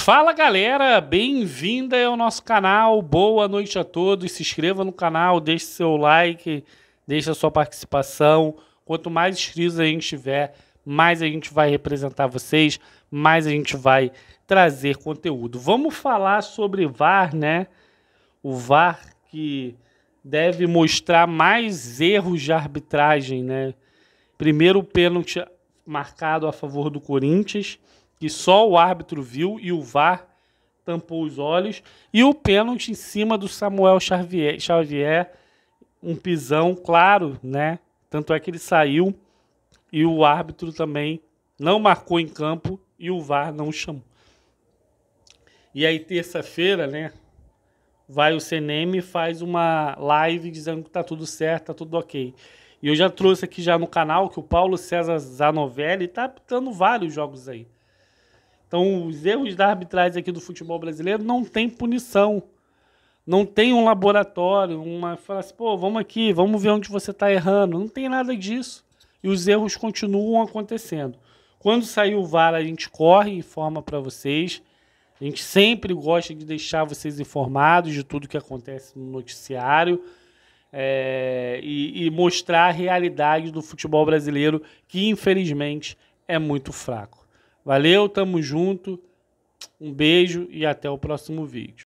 Fala galera, bem-vinda ao nosso canal. Boa noite a todos. Se inscreva no canal, deixe seu like, deixe a sua participação. Quanto mais inscritos a gente tiver, mais a gente vai representar vocês, mais a gente vai trazer conteúdo. Vamos falar sobre VAR, né? O VAR que deve mostrar mais erros de arbitragem, né? Primeiro pênalti marcado a favor do Corinthians que só o árbitro viu e o VAR tampou os olhos, e o pênalti em cima do Samuel Xavier, Xavier um pisão claro, né? Tanto é que ele saiu e o árbitro também não marcou em campo e o VAR não chamou. E aí terça-feira, né? Vai o CNM e faz uma live dizendo que tá tudo certo, tá tudo ok. E eu já trouxe aqui já no canal que o Paulo César Zanovelli tá apitando vários jogos aí. Então, os erros da arbitragem aqui do futebol brasileiro não tem punição. Não tem um laboratório, uma fala assim, pô, vamos aqui, vamos ver onde você está errando. Não tem nada disso. E os erros continuam acontecendo. Quando sair o VAR, a gente corre e informa para vocês. A gente sempre gosta de deixar vocês informados de tudo que acontece no noticiário é, e, e mostrar a realidade do futebol brasileiro, que infelizmente é muito fraco. Valeu, tamo junto. Um beijo e até o próximo vídeo.